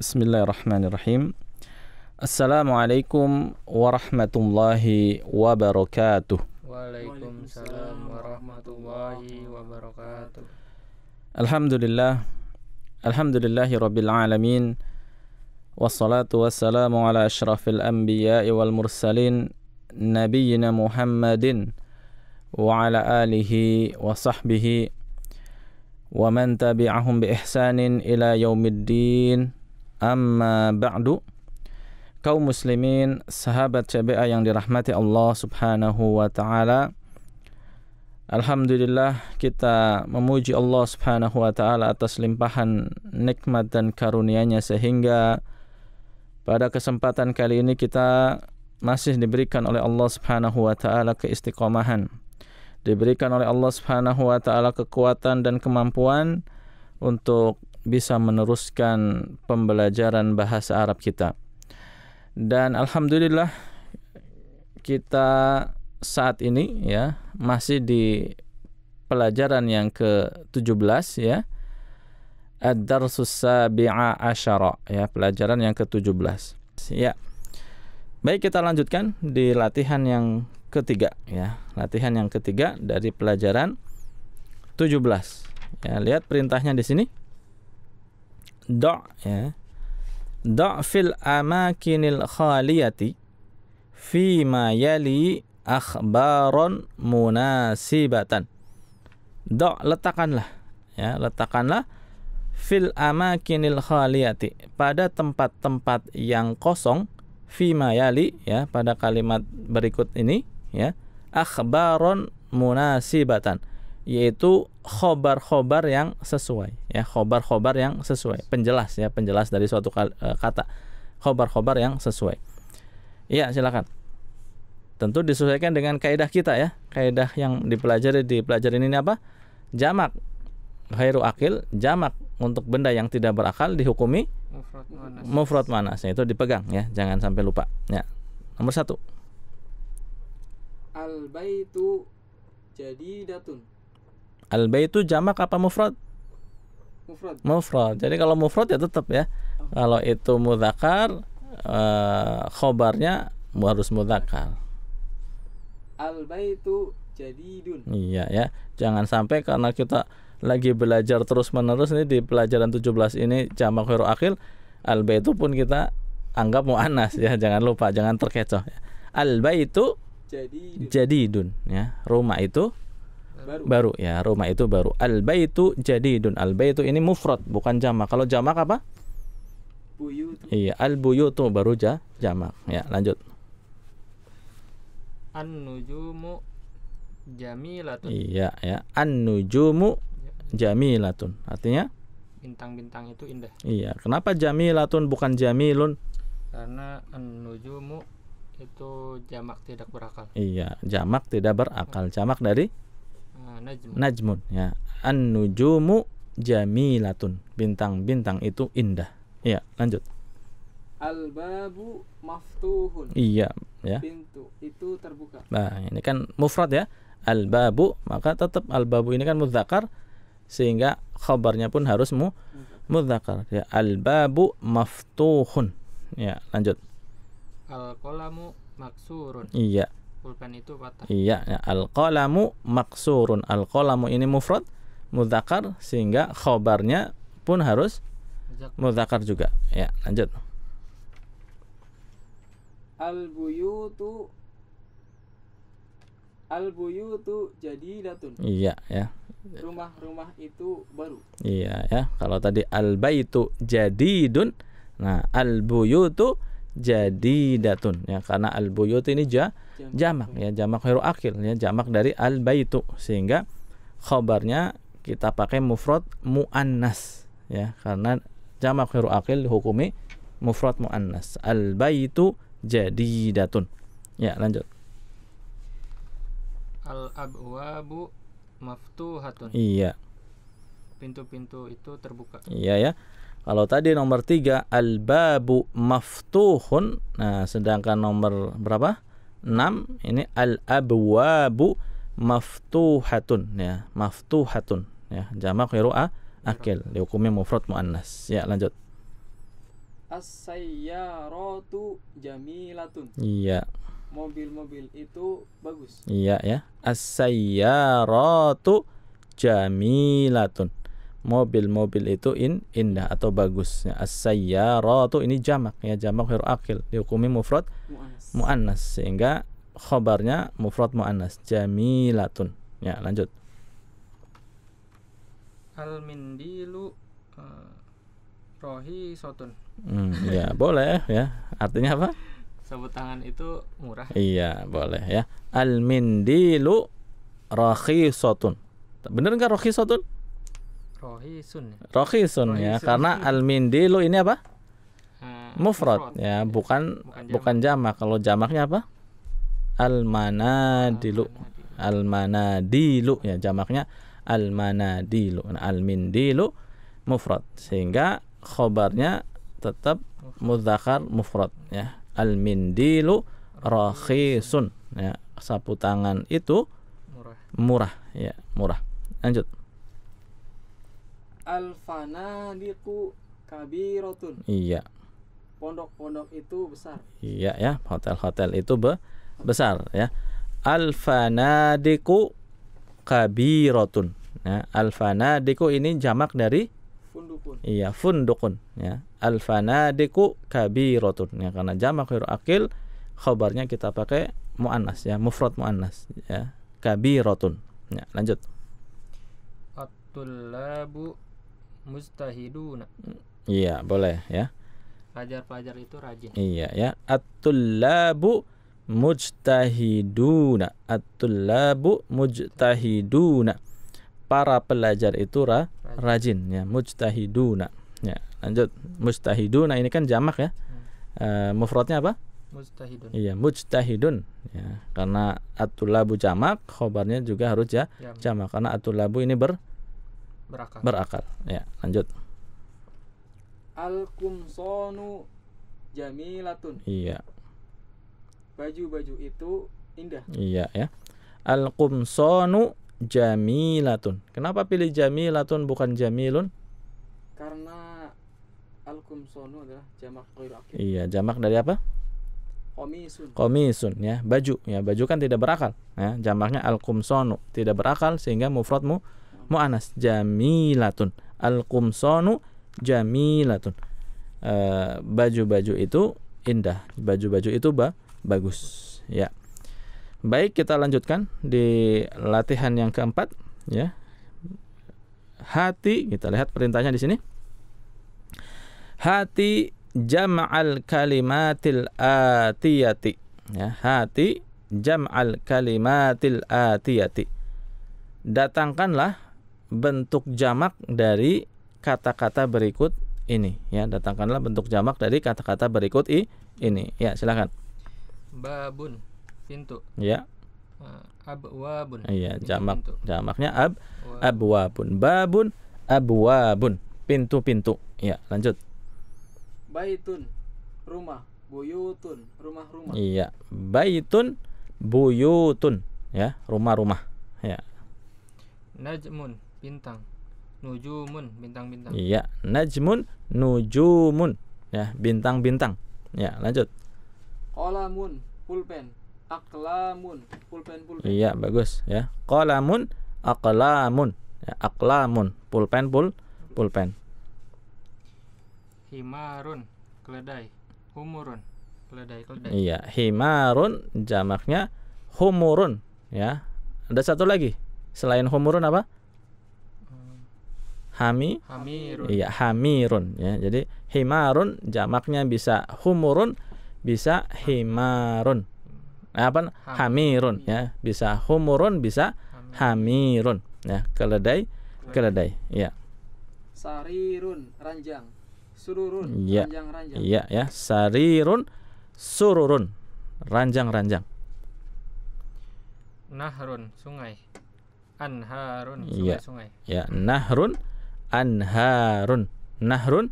بسم الله الرحمن الرحيم السلام عليكم ورحمة الله وبركاته وعليكم السلام ورحمة الله وبركاته الحمد لله الحمد لله رب العالمين والصلاة والسلام على أشرف الأنبياء والمرسلين نبينا محمد وعلى آله وصحبه ومن تبعهم بإحسان إلى يوم الدين Amma ba'du Kaum muslimin, sahabat CBA yang dirahmati Allah subhanahu wa ta'ala Alhamdulillah kita memuji Allah subhanahu wa ta'ala atas limpahan nikmat dan karunianya Sehingga pada kesempatan kali ini kita masih diberikan oleh Allah subhanahu wa ta'ala keistiqomahan Diberikan oleh Allah subhanahu wa ta'ala kekuatan dan kemampuan Untuk bisa meneruskan pembelajaran bahasa Arab kita. Dan alhamdulillah kita saat ini ya masih di pelajaran yang ke-17 ya. Ad-darsus sabi'a asyara ya, pelajaran yang ke-17. Ya. Baik, kita lanjutkan di latihan yang ketiga ya. Latihan yang ketiga dari pelajaran 17. Ya, lihat perintahnya di sini do' ya. Do' fil amakinil khaliyati fi ma yali akhbaron munasibatan. Do' letakkanlah ya, letakkanlah fil amakinil khaliyati pada tempat-tempat yang kosong ma yali ya pada kalimat berikut ini ya akhbaron munasibatan yaitu khobar-khobar yang sesuai ya khobar-khobar yang sesuai penjelas ya penjelas dari suatu e, kata khobar-khobar yang sesuai ya silakan tentu disesuaikan dengan kaidah kita ya kaidah yang dipelajari dipelajari ini apa jamak khairu akil jamak untuk benda yang tidak berakal dihukumi mufrad manas itu dipegang ya jangan sampai lupa ya nomor satu al baitu datun al baitu jamak apa mufrad? Mufrad. Jadi kalau mufrad ya tetap ya. Kalau itu muzakar, uh, eh, khobarnya harus mudzakkar. Al baitu jadidun. Iya ya. Jangan sampai karena kita lagi belajar terus menerus nih di pelajaran 17 ini jamak huruf akil al baitu pun kita anggap anas ya jangan lupa jangan terkecoh ya. al baitu jadidun. jadidun ya rumah itu baru. baru ya rumah itu baru al baitu dun al baitu ini mufrad bukan jamak kalau jamak apa buyutu. iya al buyutu baru ja jamak ya lanjut an nujumu jamilatun iya ya an nujumu jamilatun artinya bintang-bintang itu indah iya kenapa jamilatun bukan jamilun karena an nujumu itu jamak tidak berakal iya jamak tidak berakal jamak dari Ah, Najmun. ya. An-nujumu jamilatun. Bintang-bintang itu indah. ya lanjut. Al-babu maftuhun. Iya, ya. Pintu itu terbuka. Nah, ini kan mufrad ya. Al-babu, maka tetap al-babu ini kan muzakkar sehingga khabarnya pun harus mu muzakkar. Ya, al-babu maftuhun. Ya, lanjut. al maksurun. Iya pulpen itu patah. Iya, ya. al-qalamu maksurun. Al-qalamu ini mufrad mudzakkar sehingga khobarnya pun harus mudzakkar juga. Ya, lanjut. Al-buyutu Al-buyutu jadidatun. Iya, ya. Rumah-rumah itu baru. Iya, ya. Kalau tadi al-baitu jadidun, nah al-buyutu jadi datun ya karena al buyut ini ja, jamak ya jamak huruf akil ya jamak dari al baitu sehingga khobarnya kita pakai mufrad muannas ya karena jamak huruf akil hukumi mufrad muannas al baitu datun ya lanjut al abwabu maftuhatun iya pintu-pintu itu terbuka iya ya kalau tadi nomor tiga al-babu maftuhun. Nah, sedangkan nomor berapa? 6 ini al-abwabu maftuhatun ya, maftuhatun ya. Jamak qira'a akil dihukumi mufrad muannas. Ya, lanjut. As-sayyaratu jamilatun. Iya. Mobil-mobil itu bagus. Iya ya. As-sayyaratu jamilatun mobil-mobil itu in indah atau bagus ya as-sayyaratu ini jamak ya jamak huruf akil dihukumi mufrad muannas mu sehingga khobarnya mufrad muannas jamilatun ya lanjut al-mindilu uh, eh, rohi sotun hmm, ya boleh ya artinya apa sabut tangan itu murah iya boleh ya al-mindilu rohi sotun bener nggak rohi sotun Rohisun. Rohisun ya, ya karena iya. al-mindilu ini apa? Hmm, mufrad ya, iya. bukan bukan jamak. Kalau jamaknya apa? Al-manadilu. Al-manadilu ya, jamaknya al-manadilu. Nah, al-mindilu mufrad sehingga khobarnya tetap muzakar mufrad ya. Al-mindilu rohisun ya. Sapu tangan itu murah ya, murah. Lanjut. Diku Kabi Rotun Iya. Pondok-pondok itu besar. Iya ya, hotel-hotel itu be besar ya. Alfana diku kabiratun. Ya, Alfana Diku ini jamak dari fundukun. Iya, fundukun ya. Alfana diku kabiratun ya karena jamak huruf akil khabarnya kita pakai muannas ya, mufrad muannas ya. Kabirotun. Ya, lanjut. At-tullabu mustahiduna. Iya, boleh ya. Pelajar-pelajar itu rajin. Iya ya. At-tullabu mujtahiduna. At-tullabu mujtahiduna. Para pelajar itu ra, rajin. ya, mujtahiduna. Ya, lanjut. mustahiduna ini kan jamak ya. Hmm. E, mufradnya apa? Mujtahidun. Iya, mujtahidun ya. Karena at-tullabu jamak, khobarnya juga harus ya jamak. jamak. Karena at-tullabu ini ber berakar. Berakar. Ya, lanjut. Al-kumsonu jamilatun. Iya. Baju-baju itu indah. Iya ya. Al-kumsonu jamilatun. Kenapa pilih jamilatun bukan jamilun? Karena al-kumsonu adalah jamak dari Iya, jamak dari apa? Komisun. Komisun ya, baju ya. Baju kan tidak berakal ya. Jamaknya al-kumsonu tidak berakal sehingga mufradmu mu'anas jamilatun al-qumsanu jamilatun eh, baju-baju uh, itu indah baju-baju itu ba bagus ya baik kita lanjutkan di latihan yang keempat ya hati kita lihat perintahnya di sini hati jam'al kalimatil atiyati ya hati jam'al kalimatil atiyati datangkanlah bentuk jamak dari kata-kata berikut ini ya datangkanlah bentuk jamak dari kata-kata berikut i ini ya silakan babun pintu ya abwabun iya jamak pintu. jamaknya ab abwabun babun abwabun pintu-pintu ya lanjut baitun rumah buyutun rumah-rumah iya baitun buyutun ya rumah-rumah ya najmun bintang nujumun bintang-bintang iya najmun nujumun ya bintang-bintang ya lanjut kolamun pulpen aklamun pulpen pulpen iya bagus ya kolamun aklamun ya, aklamun pulpen pul pulpen himarun keledai humurun keledai keledai iya himarun jamaknya humurun ya ada satu lagi selain humurun apa hami hamirun. Iya, hamirun ya. Jadi himarun jamaknya bisa humurun, bisa himarun. Eh, apa? Hamirun ya. Bisa humurun, bisa hamirun ya. Keledai, keledai. iya. Sarirun, ranjang. Sururun, ya. ranjang-ranjang. Iya, ya. Sarirun, sururun, ranjang-ranjang. Nahrun, sungai. Anharun, sungai-sungai. Iya, ya. ya, nahrun anharun. Nahrun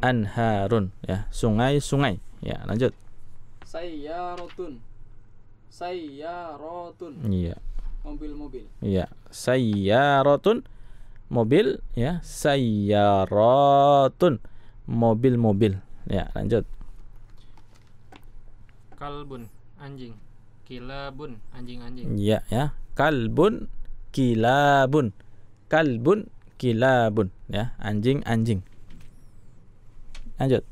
anharun ya, sungai-sungai. Ya, lanjut. Sayyaratun. Sayyaratun. Iya. Mobil-mobil. Iya, sayyaratun mobil ya, sayyaratun mobil-mobil. Ya, lanjut. Kalbun, anjing. Kilabun, anjing-anjing. Iya, ya. Kalbun, kilabun. Kalbun, kilabun ya anjing anjing lanjut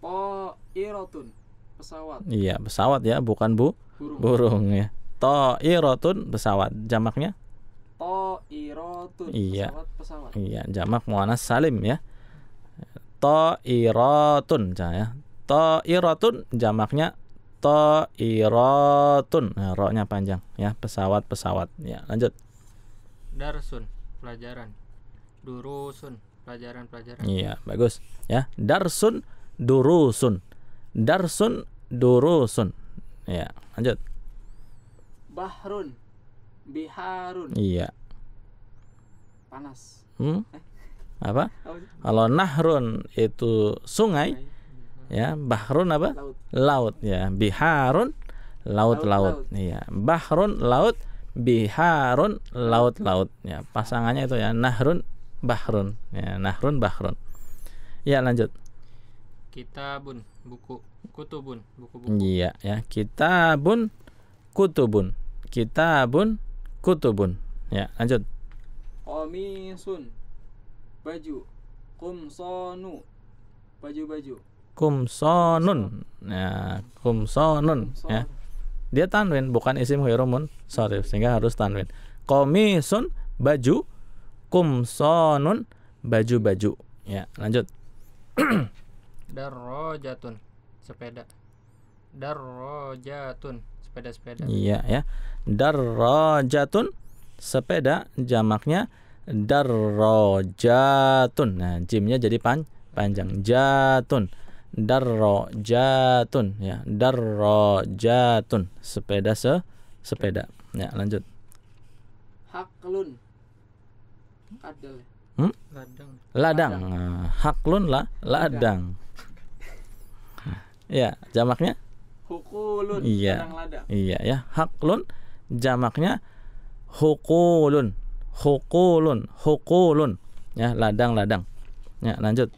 to'iratun pesawat iya pesawat ya bukan bu burung, burung ya irotun pesawat jamaknya to'iratun iya pesawat, pesawat. iya jamak muanas salim ya irotun ya irotun jamaknya irotun nah, roknya panjang ya pesawat pesawat ya lanjut darsun pelajaran durusun pelajaran-pelajaran. Iya, bagus ya. Darsun durusun. Darsun durusun. Ya, lanjut. Bahrun biharun. Iya. Panas. Hmm? Eh? Apa? Kalau nahrun itu sungai, ya, bahrun apa? Laut. laut ya, biharun laut-laut. Iya, bahrun laut, biharun laut-laut. Ya, pasangannya itu ya, nahrun Bahrun. Ya, Nahrun Bahrun. Ya, lanjut. Kita bun buku. Kutubun, buku-buku. Iya, ya. kita Kitabun, kutubun. Kitabun, kutubun. Ya, lanjut. Qamisun, baju. Kumsonu, baju-baju. Kumsonun. Ya, kumsonun, ya. Dia tanwin, bukan isim hoiromun. Sorry, sehingga harus tanwin. Komisun, baju Kum sonun baju-baju. Ya, lanjut. Darrojatun sepeda. Darrojatun sepeda-sepeda. Iya ya. Darrojatun sepeda jamaknya darrojatun. Nah, jimnya jadi pan panjang. Jatun. Darrojatun ya. Darrojatun sepeda se sepeda. Ya, lanjut. Haklun Hmm? Ladang. Ladang. ladang. Nah, haklun lah, ladang. ya, jamaknya? Hukulun. Iya. Ladang, ladang. Iya ya, haklun jamaknya hukulun. Hukulun, hukulun. Ya, ladang, ladang. Ya, lanjut.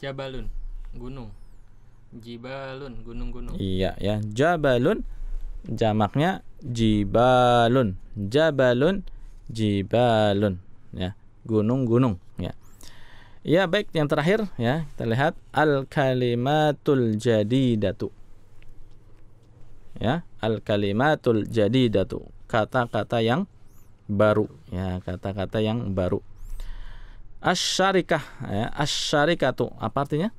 Jabalun, gunung. Jibalun, gunung-gunung. Iya ya, jabalun jamaknya jibalun. Jabalun, jibalun ya gunung-gunung ya ya baik yang terakhir ya kita lihat al kalimatul jadidatu ya al kalimatul jadidatu kata-kata yang baru ya kata-kata yang baru asyarikah ya asyarikatu apa artinya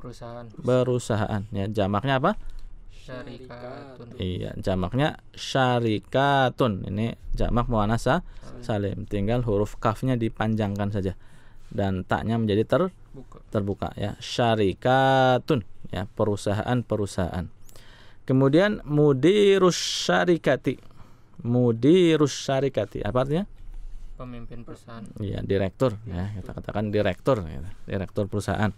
perusahaan perusahaan ya jamaknya apa syarikatun. Iya, jamaknya syarikatun. Ini jamak muannasa ah, salim. Tinggal huruf kafnya dipanjangkan saja dan taknya menjadi ter terbuka ya. Syarikatun ya, perusahaan-perusahaan. Kemudian mudirus syarikati. Mudirus syarikati. Apa artinya? Pemimpin perusahaan. Iya, direktur ya. Iya. Kita katakan direktur ya. Direktur perusahaan.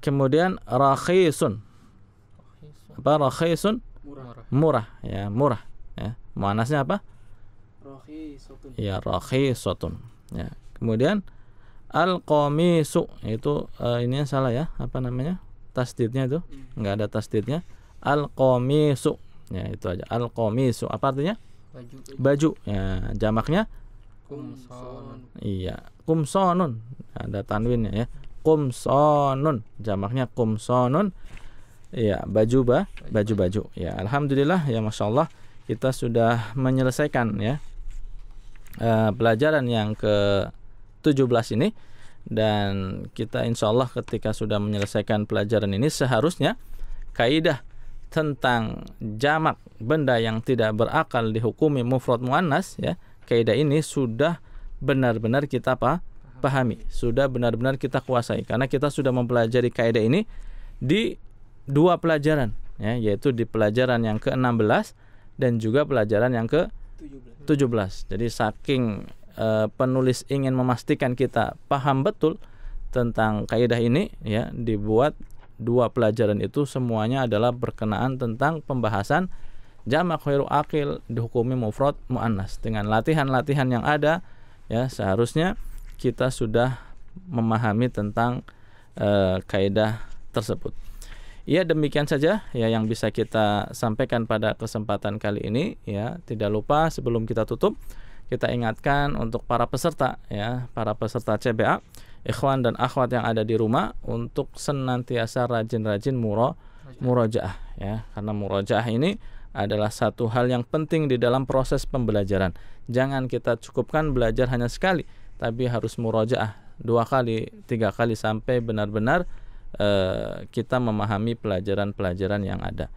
Kemudian rakhisun apa rakhisun murah. murah ya murah ya muanasnya apa rakhisatun ya rakhisatun ya kemudian al qamisu itu uh, ini salah ya apa namanya tasdidnya itu hmm. nggak ada tasdidnya al qamisu ya itu aja al qamisu apa artinya baju, baju. ya jamaknya kumsonun iya kumsonun ada tanwinnya ya kumsonun jamaknya kumsonun Iya, baju ba, baju-baju. Ya, alhamdulillah ya masya Allah kita sudah menyelesaikan ya uh, pelajaran yang ke 17 ini dan kita insya Allah ketika sudah menyelesaikan pelajaran ini seharusnya kaidah tentang jamak benda yang tidak berakal dihukumi mufrad muannas ya kaidah ini sudah benar-benar kita apa pahami sudah benar-benar kita kuasai karena kita sudah mempelajari kaidah ini di dua pelajaran ya yaitu di pelajaran yang ke-16 dan juga pelajaran yang ke-17. Jadi saking e, penulis ingin memastikan kita paham betul tentang kaidah ini ya dibuat dua pelajaran itu semuanya adalah berkenaan tentang pembahasan jamak khairu akil dihukumi mufrad muannas dengan latihan-latihan yang ada ya seharusnya kita sudah memahami tentang e, kaidah tersebut. Ya demikian saja ya yang bisa kita sampaikan pada kesempatan kali ini ya. Tidak lupa sebelum kita tutup kita ingatkan untuk para peserta ya, para peserta CBA, ikhwan dan akhwat yang ada di rumah untuk senantiasa rajin-rajin muro murojaah ya. Karena murojaah ini adalah satu hal yang penting di dalam proses pembelajaran. Jangan kita cukupkan belajar hanya sekali, tapi harus murojaah dua kali, tiga kali sampai benar-benar Eh, kita memahami pelajaran-pelajaran yang ada.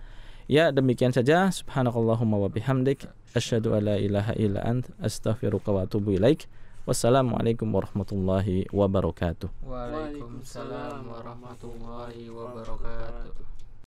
Ya demikian saja subhanakallahumma wa bihamdik asyhadu alla ilaha illa ant astaghfiruka wa atubu ilaik. Wassalamualaikum warahmatullahi wabarakatuh. Waalaikumsalam warahmatullahi wabarakatuh.